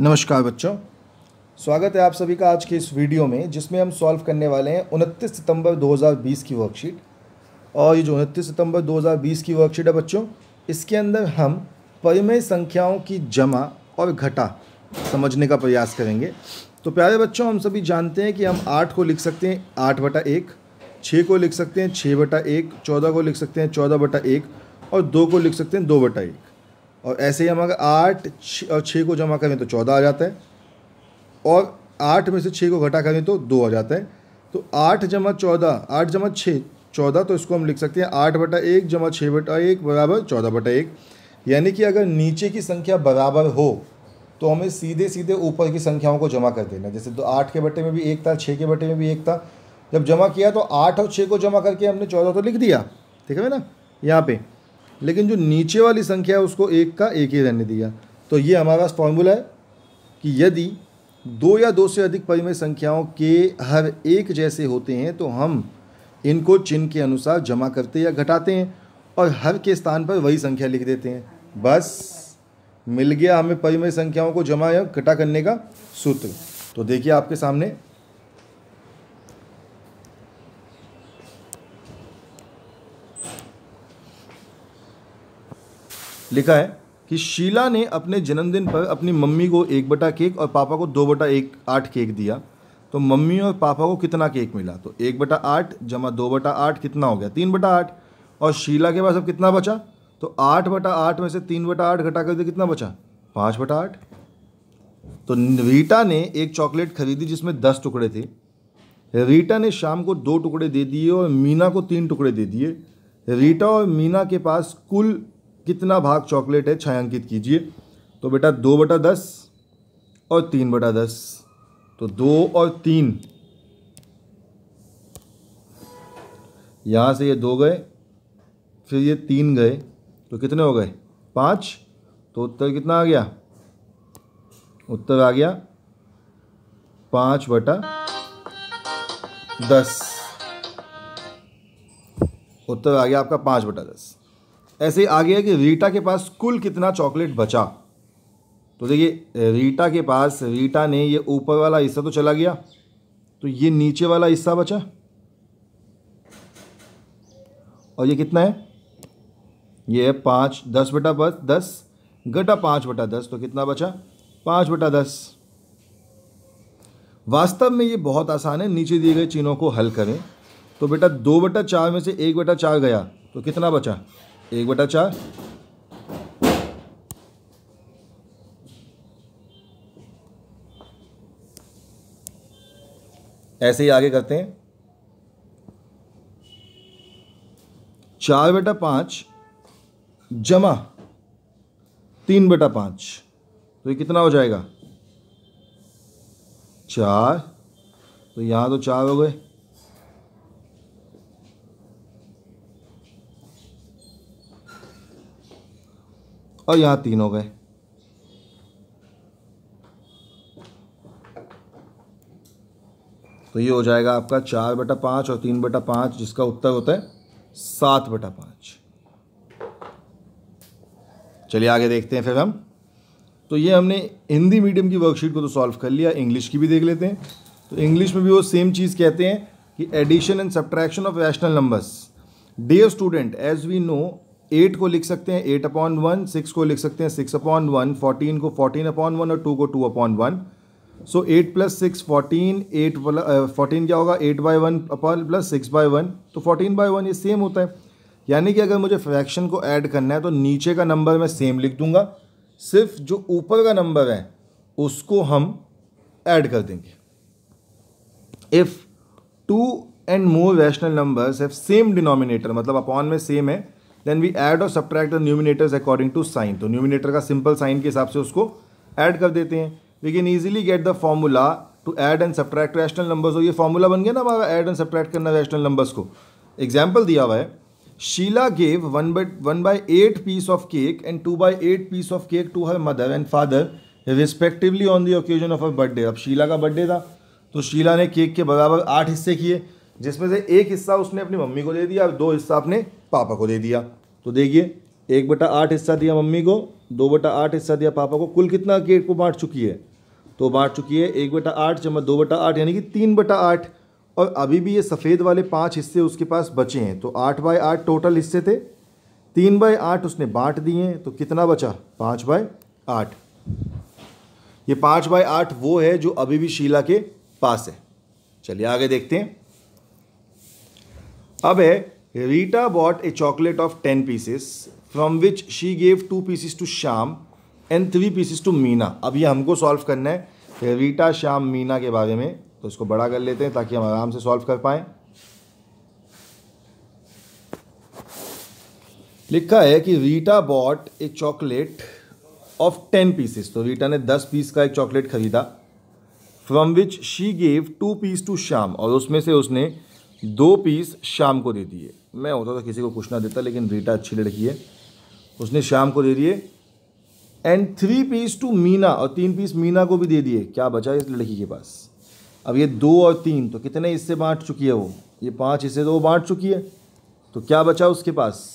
नमस्कार बच्चों स्वागत है आप सभी का आज के इस वीडियो में जिसमें हम सॉल्व करने वाले हैं उनतीस सितंबर 2020 की वर्कशीट और ये जो उनतीस सितंबर 2020 की वर्कशीट है बच्चों इसके अंदर हम परिमेय संख्याओं की जमा और घटा समझने का प्रयास करेंगे तो प्यारे बच्चों हम सभी जानते हैं कि हम आठ को लिख सकते हैं आठ बटा एक छः को लिख सकते हैं छः बटा एक चौदह को लिख सकते हैं चौदह बटा एक और दो को लिख सकते हैं दो बटा एक और ऐसे ही हम अगर आठ और छः को जमा करें तो चौदह आ जाता है और आठ में से छः को घटा करें तो दो आ जाता है तो आठ जमा चौदह आठ जमा छः चौदह तो इसको हम लिख सकते हैं आठ बटा एक जमा छः बटा एक बराबर चौदह बटा एक यानी कि अगर नीचे की संख्या बराबर हो तो हमें सीधे सीधे ऊपर की संख्याओं को जमा कर देना जैसे तो आठ के बटे में भी एक था छः के बटे में भी एक था जब जमा किया तो आठ और छः को जमा करके हमने चौदह तो लिख दिया ठीक है ना यहाँ पर लेकिन जो नीचे वाली संख्या है उसको एक का एक ही रहने दिया तो ये हमारा पास फॉर्मूला है कि यदि दो या दो से अधिक परिमेय संख्याओं के हर एक जैसे होते हैं तो हम इनको चिन्ह के अनुसार जमा करते या घटाते हैं और हर के स्थान पर वही संख्या लिख देते हैं बस मिल गया हमें परिमेय संख्याओं को जमा या घटा करने का सूत्र तो देखिए आपके सामने लिखा है कि शीला ने अपने जन्मदिन पर अपनी मम्मी को एक बटा केक और पापा को दो बटा एक आठ केक दिया तो मम्मी और पापा को कितना केक मिला तो एक बटा आठ जमा दो बटा आठ कितना हो गया तीन बटा आठ और शीला के पास अब कितना बचा तो आठ बटा आठ में से तीन बटा आठ घटा कर दे कितना बचा पाँच बटा आठ तो रीटा ने एक चॉकलेट खरीदी जिसमें दस टुकड़े थे रीटा ने शाम को दो टुकड़े दे दिए और मीना को तीन टुकड़े दे दिए रीटा और मीना के पास कुल कितना भाग चॉकलेट है छायांकित कीजिए तो बेटा दो बटा दस और तीन बटा दस तो दो और तीन यहाँ से ये दो गए फिर ये तीन गए तो कितने हो गए पाँच तो उत्तर कितना आ गया उत्तर आ गया पाँच बटा दस उत्तर आ गया आपका पाँच बटा दस ऐसे ही आ गया कि रीटा के पास कुल कितना चॉकलेट बचा तो देखिए रीटा के पास रीटा ने ये ऊपर वाला हिस्सा तो चला गया तो ये नीचे वाला हिस्सा बचा और ये कितना है ये है पाँच दस बटा बस दस घटा पाँच बटा दस तो कितना बचा पाँच बटा दस वास्तव में ये बहुत आसान है नीचे दिए गए चिन्हों को हल करें तो बेटा दो बटा चार में से एक बटा चार गया तो कितना बचा एक बटा चार ऐसे ही आगे करते हैं चार बेटा पांच जमा तीन बेटा पांच तो ये कितना हो जाएगा चार तो यहां तो चार हो गए और यहाँ तीन हो गए तो ये हो जाएगा आपका चार बटा पाँच और तीन बटा पाँच जिसका उत्तर होता है सात बटा पाँच चलिए आगे देखते हैं फिर हम तो ये हमने हिंदी मीडियम की वर्कशीट को तो सॉल्व कर लिया इंग्लिश की भी देख लेते हैं तो इंग्लिश में भी वो सेम चीज़ कहते हैं कि addition and subtraction of rational numbers dear student as we know eight को लिख सकते हैं एट अपॉन वन सिक्स को लिख सकते हैं सिक्स अपॉन वन फोर्टीन को फोर्टीन अपॉन वन और टू को two upon one so eight plus six fourteen eight fourteen क्या होगा eight by one upon plus six by one तो फोर्टीन बाई वन ये सेम होता है यानी कि अगर मुझे फ्रैक्शन को ऐड करना है तो नीचे का नंबर मैं सेम लिख दूंगा सिर्फ जो ऊपर का नंबर है उसको हम ऐड कर देंगे if two and more rational numbers have same denominator मतलब अपॉन में सेम है देन वी एड और subtract the numerators according to sign तो न्यूमिनेटर का सिंपल साइन के हिसाब से उसको ऐड कर देते हैं we can easily get the formula to add and subtract rational numbers हो ये फॉर्मूला बन गया ना हमारा एड एंड सब्ट्रैक्ट करना रैशनल नंबर्स को एग्जाम्पल दिया हुआ है Sheela gave one by one by eight piece of cake and two by eight piece of cake to her mother and father respectively on the occasion of her birthday अब शीला का birthday था तो शीला ने cake के बराबर आठ हिस्से किए जिसमें से एक हिस्सा उसने अपनी मम्मी को दे दिया और दो हिस्सा अपने पापा को दे दिया तो देखिए एक बटा आठ हिस्सा दिया मम्मी को दो बटा आठ हिस्सा दिया पापा को कुल कितना केक को बांट चुकी है तो बांट चुकी है एक बटा आठ चम्मच दो बटा आठ यानी कि तीन बटा आठ और अभी भी ये सफ़ेद वाले पाँच हिस्से उसके पास बचे हैं तो आठ बाय आठ टोटल हिस्से थे तीन बाय आठ उसने बांट दिए तो कितना बचा पाँच बाय आठ ये पाँच बाय आठ वो है जो अभी भी शीला के पास है चलिए आगे देखते हैं अब है Rita bought a chocolate of 10 pieces from which she gave 2 pieces to Sham and 3 pieces to Meena. अब ये हमको सॉल्व करना है रीटा श्याम मीना के बारे में तो इसको बड़ा कर लेते हैं ताकि हम आराम से सॉल्व कर पाएं लिखा है कि Rita bought a chocolate of ten pieces तो रीटा ने दस पीस का एक चॉकलेट खरीदा from which she gave two piece to Shyam और उसमें से उसने दो पीस शाम को दे दिए मैं होता तो किसी को कुछ ना देता लेकिन रीटा अच्छी लड़की है उसने शाम को दे दिए and three piece to Meena और तीन पीस मीना को भी दे दिए क्या बचा इस लड़की के पास अब ये दो और तीन तो कितने इससे बांट चुकी है वो ये पांच इससे तो वो बांट चुकी है तो क्या बचा उसके पास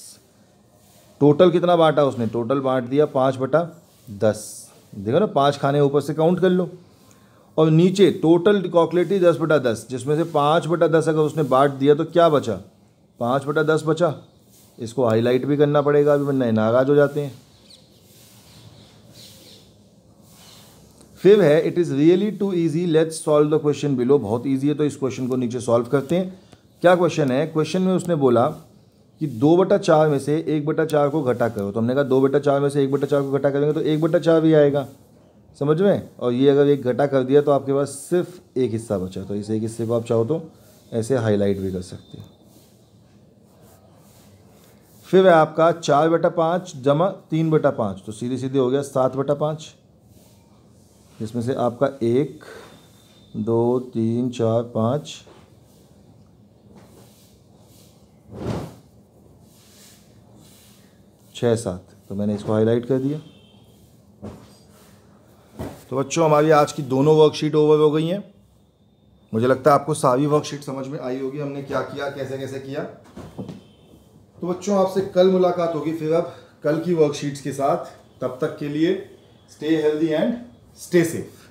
टोटल कितना बांटा उसने टोटल बांट दिया पाँच बटा दस देखो ना पाँच खाने ऊपर से काउंट कर लो और नीचे टोटल कॉकलेटी दस बटा दस जिसमें से पाँच बटा दस अगर उसने बांट दिया तो क्या बचा पाँच बटा दस बचा इसको हाईलाइट भी करना पड़ेगा अभी वरना नाराज हो जाते हैं फिर है it is really too easy let's solve the question below बहुत ईजी है तो इस क्वेश्चन को नीचे सॉल्व करते हैं क्या क्वेश्चन है क्वेश्चन में उसने बोला कि दो बटा चार में से एक बटा चार को घटा करो तो हमने कहा दो बटा चार में से एक बटा चार को घटा करेंगे तो एक बटा चार भी आएगा समझ में और ये अगर एक घटा कर दिया तो आपके पास सिर्फ एक हिस्सा बचा तो इस एक हिस्से को आप चाहो तो ऐसे हाईलाइट भी कर सकते हो फिर है आपका चार बटा पाँच जमा तीन बटा पाँच तो सीधे सीधे हो गया सात बटा पाँच जिसमें से आपका एक दो तीन चार पाँच छः सात तो मैंने इसको हाईलाइट कर दिया तो बच्चों हमारी आज की दोनों वर्कशीट ओवर हो गई हैं मुझे लगता है आपको सारी वर्कशीट समझ में आई होगी हमने क्या किया कैसे कैसे किया तो बच्चों आपसे कल मुलाकात होगी फिर अब कल की वर्कशीट्स के साथ तब तक के लिए stay healthy and stay safe